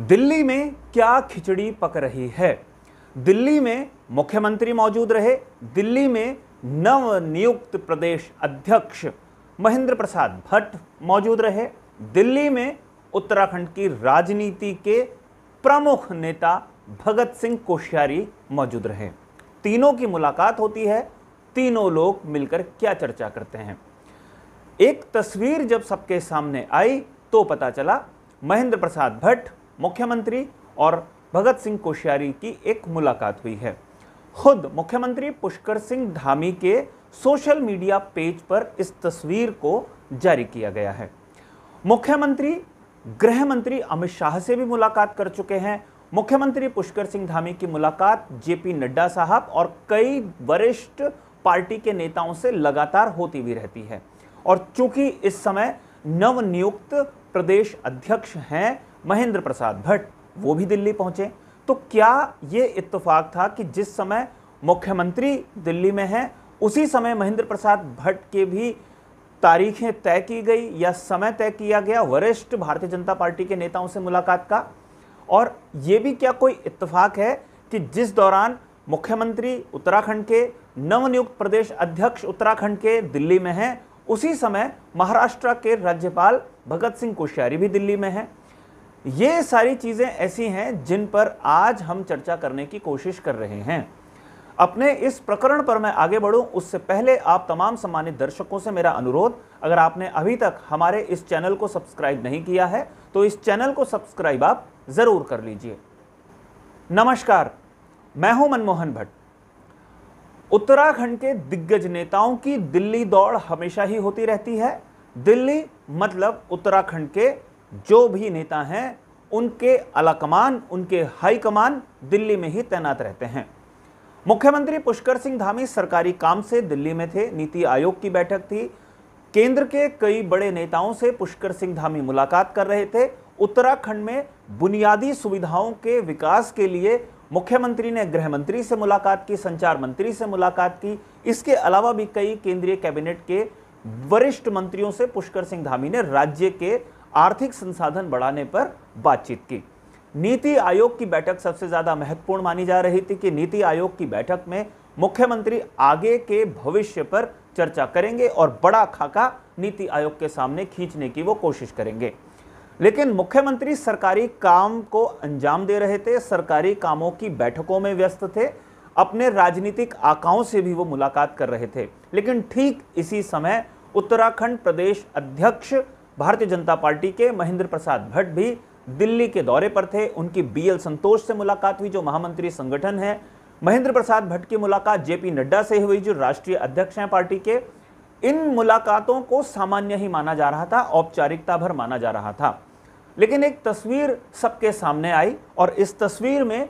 दिल्ली में क्या खिचड़ी पक रही है दिल्ली में मुख्यमंत्री मौजूद रहे दिल्ली में नव नियुक्त प्रदेश अध्यक्ष महेंद्र प्रसाद भट्ट मौजूद रहे दिल्ली में उत्तराखंड की राजनीति के प्रमुख नेता भगत सिंह कोश्यारी मौजूद रहे तीनों की मुलाकात होती है तीनों लोग मिलकर क्या चर्चा करते हैं एक तस्वीर जब सबके सामने आई तो पता चला महेंद्र प्रसाद भट्ट मुख्यमंत्री और भगत सिंह कोश्यारी की एक मुलाकात हुई है खुद मुख्यमंत्री पुष्कर सिंह धामी के सोशल मीडिया पेज पर इस तस्वीर को जारी किया गया है मुख्यमंत्री गृह मंत्री अमित शाह से भी मुलाकात कर चुके हैं मुख्यमंत्री पुष्कर सिंह धामी की मुलाकात जेपी नड्डा साहब और कई वरिष्ठ पार्टी के नेताओं से लगातार होती भी रहती है और चूंकि इस समय नवनियुक्त प्रदेश अध्यक्ष हैं महेंद्र प्रसाद भट्ट वो भी दिल्ली पहुंचे तो क्या ये इतफाक था कि जिस समय मुख्यमंत्री दिल्ली में हैं उसी समय महेंद्र प्रसाद भट्ट के भी तारीखें तय की गई या समय तय किया गया वरिष्ठ भारतीय जनता पार्टी के नेताओं से मुलाकात का और ये भी क्या कोई इतफाक है कि जिस दौरान मुख्यमंत्री उत्तराखंड के नवनियुक्त प्रदेश अध्यक्ष उत्तराखंड के दिल्ली में हैं उसी समय महाराष्ट्र के राज्यपाल भगत सिंह कोश्यारी भी दिल्ली में हैं ये सारी चीज़ें ऐसी हैं जिन पर आज हम चर्चा करने की कोशिश कर रहे हैं अपने इस प्रकरण पर मैं आगे बढ़ूं उससे पहले आप तमाम सम्मानित दर्शकों से मेरा अनुरोध अगर आपने अभी तक हमारे इस चैनल को सब्सक्राइब नहीं किया है तो इस चैनल को सब्सक्राइब आप ज़रूर कर लीजिए नमस्कार मैं हूं मनमोहन भट्ट उत्तराखंड के दिग्गज नेताओं की दिल्ली दौड़ हमेशा ही होती रहती है दिल्ली मतलब उत्तराखंड के जो भी नेता हैं उनके अलाकमान उनके हाईकमान दिल्ली में ही तैनात रहते हैं मुख्यमंत्री पुष्कर सिंह धामी सरकारी काम से दिल्ली में थे नीति आयोग की बैठक थी केंद्र के कई बड़े नेताओं से पुष्कर सिंह धामी मुलाकात कर रहे थे उत्तराखंड में बुनियादी सुविधाओं के विकास के लिए मुख्यमंत्री ने गृह मंत्री से मुलाकात की संचार मंत्री से मुलाकात की इसके अलावा भी कई केंद्रीय कैबिनेट के वरिष्ठ मंत्रियों से पुष्कर सिंह धामी ने राज्य के आर्थिक संसाधन बढ़ाने पर बातचीत की नीति आयोग की बैठक सबसे ज़्यादा महत्वपूर्ण मानी जा रही थी कि नीति आयोग की बैठक में मुख्यमंत्री आगे के भविष्य पर चर्चा करेंगे और बड़ा खाका नीति आयोग के सामने खींचने की वो कोशिश करेंगे लेकिन मुख्यमंत्री सरकारी काम को अंजाम दे रहे थे सरकारी कामों की बैठकों में व्यस्त थे अपने राजनीतिक आकाओं से भी वो मुलाकात कर रहे थे लेकिन ठीक इसी समय उत्तराखंड प्रदेश अध्यक्ष भारतीय जनता पार्टी के महेंद्र प्रसाद भट्ट भी दिल्ली के दौरे पर थे उनकी बीएल संतोष से मुलाकात हुई जो महामंत्री संगठन है महेंद्र प्रसाद भट्ट की मुलाकात जेपी नड्डा से हुई जो राष्ट्रीय अध्यक्ष हैं पार्टी के इन मुलाकातों को सामान्य ही माना जा रहा था औपचारिकता भर माना जा रहा था लेकिन एक तस्वीर सबके सामने आई और इस तस्वीर में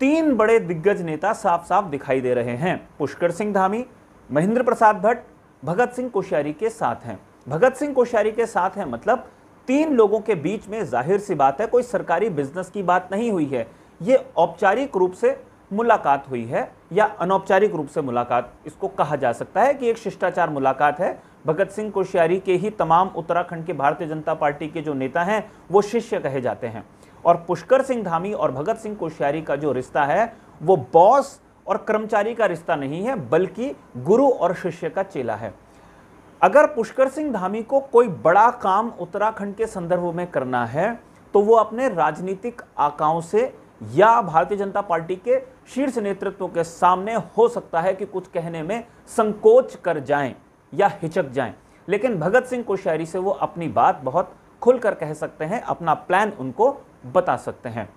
तीन बड़े दिग्गज नेता साफ साफ दिखाई दे रहे हैं पुष्कर सिंह धामी महेंद्र प्रसाद भट्ट भगत सिंह कोश्यारी के साथ हैं भगत सिंह कोश्यारी के साथ हैं मतलब तीन लोगों के बीच में जाहिर सी बात है कोई सरकारी बिजनेस की बात नहीं हुई है ये औपचारिक रूप से मुलाकात हुई है या अनौपचारिक रूप से मुलाकात इसको कहा जा सकता है कि एक शिष्टाचार मुलाकात है भगत सिंह कोश्यारी के ही तमाम उत्तराखंड के भारतीय जनता पार्टी के जो नेता हैं वो शिष्य कहे जाते हैं और पुष्कर सिंह धामी और भगत सिंह कोश्यारी का जो रिश्ता है वो बॉस और कर्मचारी का रिश्ता नहीं है बल्कि गुरु और शिष्य का चेला है अगर पुष्कर सिंह धामी को कोई बड़ा काम उत्तराखंड के संदर्भ में करना है तो वो अपने राजनीतिक आकाओं से या भारतीय जनता पार्टी के शीर्ष नेतृत्व के सामने हो सकता है कि कुछ कहने में संकोच कर जाएं या हिचक जाएं लेकिन भगत सिंह कोश्यारी से वो अपनी बात बहुत खुलकर कह सकते हैं अपना प्लान उनको बता सकते हैं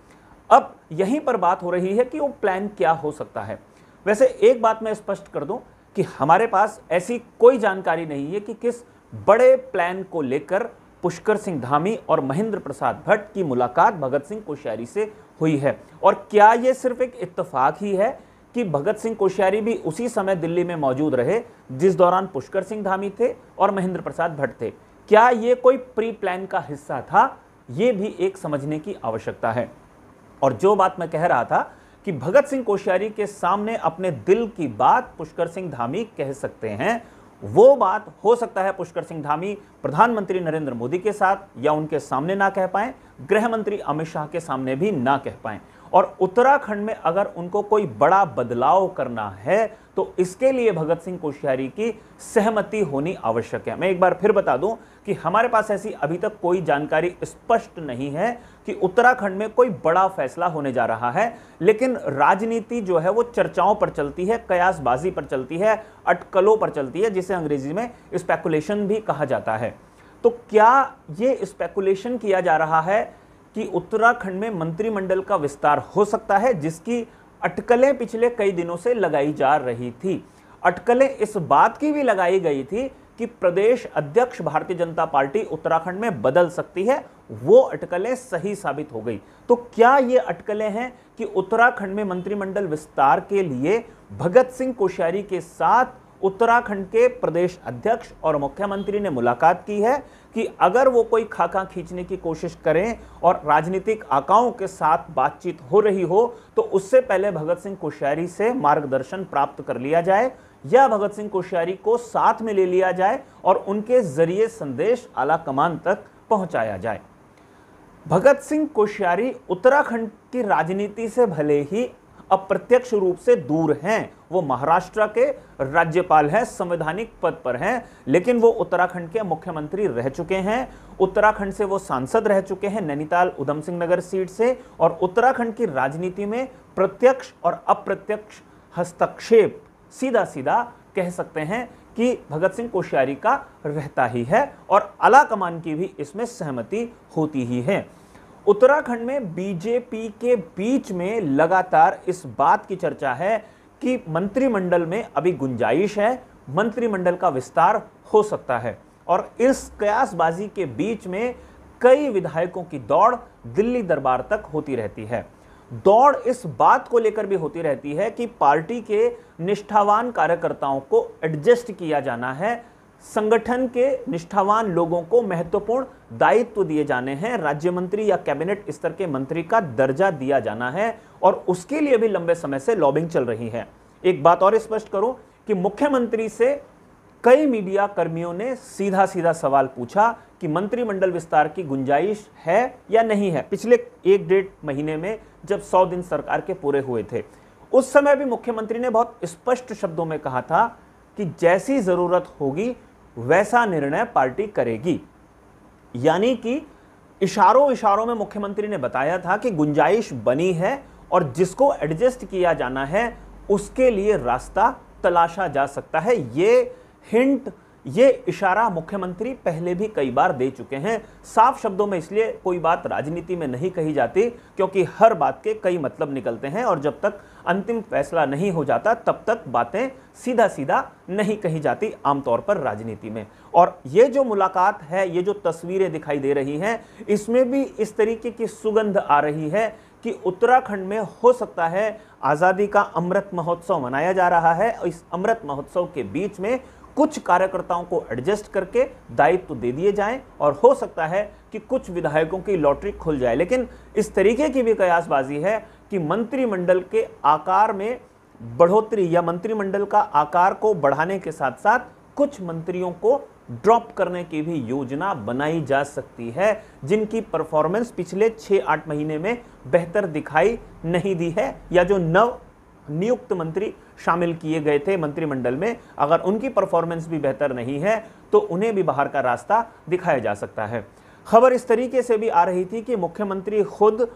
अब यहीं पर बात हो रही है कि वो प्लान क्या हो सकता है वैसे एक बात मैं स्पष्ट कर दूं कि हमारे पास ऐसी कोई जानकारी नहीं है कि किस बड़े प्लान को लेकर पुष्कर सिंह धामी और महेंद्र प्रसाद भट्ट की मुलाकात भगत सिंह कोश्यारी से हुई है और क्या ये सिर्फ एक इतफाक ही है कि भगत सिंह कोश्यारी भी उसी समय दिल्ली में मौजूद रहे जिस दौरान पुष्कर सिंह धामी थे और महेंद्र प्रसाद भट्ट थे क्या ये कोई प्री प्लान का हिस्सा था ये भी एक समझने की आवश्यकता है और जो बात मैं कह रहा था कि भगत सिंह कोश्यारी के सामने अपने दिल की बात पुष्कर सिंह धामी कह सकते हैं वो बात हो सकता है पुष्कर सिंह धामी प्रधानमंत्री नरेंद्र मोदी के साथ या उनके सामने ना कह पाए गृह मंत्री अमित शाह के सामने भी ना कह पाए और उत्तराखंड में अगर उनको कोई बड़ा बदलाव करना है तो इसके लिए भगत सिंह कोश्यारी की सहमति होनी आवश्यक है मैं एक बार फिर बता दूं कि हमारे पास ऐसी अभी तक कोई जानकारी स्पष्ट नहीं है कि उत्तराखंड में कोई बड़ा फैसला होने जा रहा है लेकिन राजनीति जो है वो चर्चाओं पर चलती है कयासबाजी पर चलती है अटकलों पर चलती है जिसे अंग्रेजी में स्पेकुलेशन भी कहा जाता है तो क्या ये स्पेकुलेशन किया जा रहा है कि उत्तराखंड में मंत्रिमंडल का विस्तार हो सकता है जिसकी अटकलें पिछले कई दिनों से लगाई जा रही थी अटकलें इस बात की भी लगाई गई थी कि प्रदेश अध्यक्ष भारतीय जनता पार्टी उत्तराखंड में बदल सकती है वो अटकलें सही साबित हो गई तो क्या ये अटकलें हैं कि उत्तराखंड में मंत्रिमंडल विस्तार के लिए भगत सिंह कोश्यारी के साथ उत्तराखंड के प्रदेश अध्यक्ष और मुख्यमंत्री ने मुलाकात की है कि अगर वो कोई खाका खींचने की कोशिश करें और राजनीतिक आकाओं के साथ बातचीत हो रही हो तो उससे पहले भगत सिंह कोश्यारी से मार्गदर्शन प्राप्त कर लिया जाए या भगत सिंह कोश्यारी को साथ में ले लिया जाए और उनके जरिए संदेश आला कमान तक पहुंचाया जाए भगत सिंह कोश्यारी उत्तराखंड की राजनीति से भले ही अप्रत्यक्ष रूप से दूर हैं वो महाराष्ट्र के राज्यपाल हैं संवैधानिक पद पर हैं लेकिन वो उत्तराखंड के मुख्यमंत्री रह चुके हैं उत्तराखंड से वो सांसद रह चुके हैं नैनीताल उधम सिंह नगर सीट से और उत्तराखंड की राजनीति में प्रत्यक्ष और अप्रत्यक्ष हस्तक्षेप सीधा सीधा कह सकते हैं कि भगत सिंह कोश्यारी का रहता ही है और अला कमान की भी इसमें सहमति होती ही है उत्तराखंड में बीजेपी के बीच में लगातार इस बात की चर्चा है कि मंत्रिमंडल में अभी गुंजाइश है मंत्रिमंडल का विस्तार हो सकता है और इस कयासबाजी के बीच में कई विधायकों की दौड़ दिल्ली दरबार तक होती रहती है दौड़ इस बात को लेकर भी होती रहती है कि पार्टी के निष्ठावान कार्यकर्ताओं को एडजस्ट किया जाना है संगठन के निष्ठावान लोगों को महत्वपूर्ण दायित्व दिए जाने हैं राज्य मंत्री या कैबिनेट स्तर के मंत्री का दर्जा दिया जाना है और उसके लिए भी लंबे समय से लॉबिंग चल रही है एक बात और स्पष्ट करूं कि मुख्यमंत्री से कई मीडिया कर्मियों ने सीधा सीधा सवाल पूछा कि मंत्रिमंडल विस्तार की गुंजाइश है या नहीं है पिछले एक डेढ़ महीने में जब सौ दिन सरकार के पूरे हुए थे उस समय भी मुख्यमंत्री ने बहुत स्पष्ट शब्दों में कहा था कि जैसी ज़रूरत होगी वैसा निर्णय पार्टी करेगी यानी कि इशारों इशारों में मुख्यमंत्री ने बताया था कि गुंजाइश बनी है और जिसको एडजस्ट किया जाना है उसके लिए रास्ता तलाशा जा सकता है ये हिंट ये इशारा मुख्यमंत्री पहले भी कई बार दे चुके हैं साफ शब्दों में इसलिए कोई बात राजनीति में नहीं कही जाती क्योंकि हर बात के कई मतलब निकलते हैं और जब तक अंतिम फैसला नहीं हो जाता तब तक बातें सीधा सीधा नहीं कही जाती आमतौर पर राजनीति में और ये जो मुलाकात है ये जो तस्वीरें दिखाई दे रही हैं इसमें भी इस तरीके की सुगंध आ रही है कि उत्तराखंड में हो सकता है आज़ादी का अमृत महोत्सव मनाया जा रहा है इस अमृत महोत्सव के बीच में कुछ कार्यकर्ताओं को एडजस्ट करके दायित्व तो दे दिए जाएं और हो सकता है कि कुछ विधायकों की लॉटरी खुल जाए लेकिन इस तरीके की भी कयासबाजी है कि मंत्रिमंडल के आकार में बढ़ोतरी या मंत्रिमंडल का आकार को बढ़ाने के साथ साथ कुछ मंत्रियों को ड्रॉप करने की भी योजना बनाई जा सकती है जिनकी परफॉर्मेंस पिछले छः आठ महीने में बेहतर दिखाई नहीं दी है या जो नव नियुक्त मंत्री शामिल किए गए थे मंत्रिमंडल में अगर उनकी परफॉर्मेंस भी बेहतर नहीं है तो उन्हें भी बाहर का रास्ता दिखाया जा सकता है खबर इस तरीके से भी आ रही थी कि मुख्यमंत्री खुद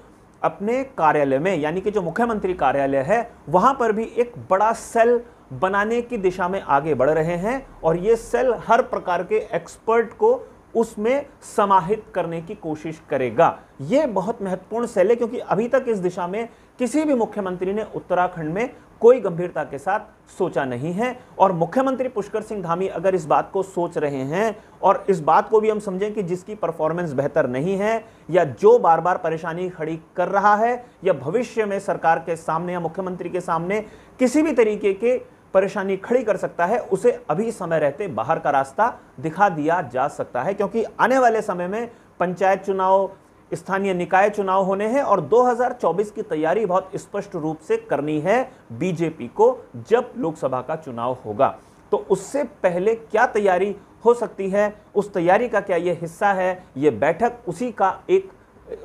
अपने कार्यालय में यानी कि जो मुख्यमंत्री कार्यालय है वहां पर भी एक बड़ा सेल बनाने की दिशा में आगे बढ़ रहे हैं और ये सेल हर प्रकार के एक्सपर्ट को उसमें समाहित करने की कोशिश करेगा यह बहुत महत्वपूर्ण सेल है क्योंकि अभी तक इस दिशा में किसी भी मुख्यमंत्री ने उत्तराखंड में कोई गंभीरता के साथ सोचा नहीं है और मुख्यमंत्री पुष्कर सिंह धामी अगर इस बात को सोच रहे हैं और इस बात को भी हम समझें कि जिसकी परफॉर्मेंस बेहतर नहीं है या जो बार बार परेशानी खड़ी कर रहा है या भविष्य में सरकार के सामने या मुख्यमंत्री के सामने किसी भी तरीके के परेशानी खड़ी कर सकता है उसे अभी समय रहते बाहर का रास्ता दिखा दिया जा सकता है क्योंकि आने वाले समय में पंचायत चुनाव स्थानीय निकाय चुनाव होने हैं और 2024 की तैयारी बहुत स्पष्ट रूप से करनी है बीजेपी को जब लोकसभा का चुनाव होगा तो उससे पहले क्या तैयारी हो सकती है उस तैयारी का क्या यह हिस्सा है ये बैठक उसी का एक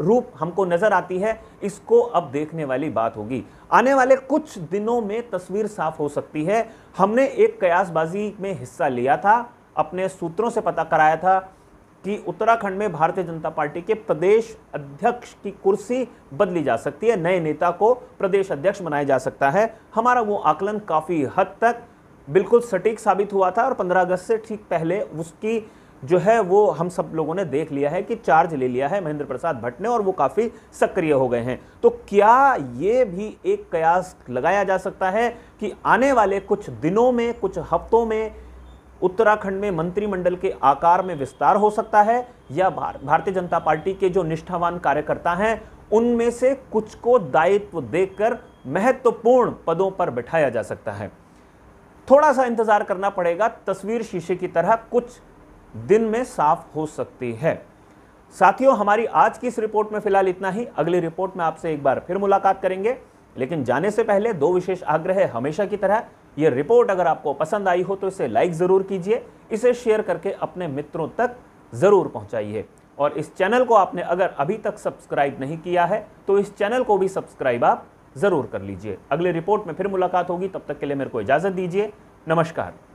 रूप हमको नजर आती है इसको अब देखने वाली बात होगी आने वाले कुछ दिनों में तस्वीर साफ हो सकती है हमने एक कयासबाजी में हिस्सा लिया था अपने सूत्रों से पता कराया था कि उत्तराखंड में भारतीय जनता पार्टी के प्रदेश अध्यक्ष की कुर्सी बदली जा सकती है नए नेता को प्रदेश अध्यक्ष बनाया जा सकता है हमारा वो आकलन काफ़ी हद तक बिल्कुल सटीक साबित हुआ था और 15 अगस्त से ठीक पहले उसकी जो है वो हम सब लोगों ने देख लिया है कि चार्ज ले लिया है महेंद्र प्रसाद भट्ट ने और वो काफ़ी सक्रिय हो गए हैं तो क्या ये भी एक कयास लगाया जा सकता है कि आने वाले कुछ दिनों में कुछ हफ्तों में उत्तराखंड में मंत्रिमंडल के आकार में विस्तार हो सकता है या भार, भारतीय जनता पार्टी के जो निष्ठावान कार्यकर्ता हैं उनमें से कुछ को दायित्व देकर महत्वपूर्ण पदों पर बिठाया जा सकता है थोड़ा सा इंतजार करना पड़ेगा तस्वीर शीशे की तरह कुछ दिन में साफ हो सकती है साथियों हमारी आज की इस रिपोर्ट में फिलहाल इतना ही अगली रिपोर्ट में आपसे एक बार फिर मुलाकात करेंगे लेकिन जाने से पहले दो विशेष आग्रह हमेशा की तरह ये रिपोर्ट अगर आपको पसंद आई हो तो इसे लाइक ज़रूर कीजिए इसे शेयर करके अपने मित्रों तक ज़रूर पहुंचाइए और इस चैनल को आपने अगर अभी तक सब्सक्राइब नहीं किया है तो इस चैनल को भी सब्सक्राइब आप ज़रूर कर लीजिए अगले रिपोर्ट में फिर मुलाकात होगी तब तक के लिए मेरे को इजाज़त दीजिए नमस्कार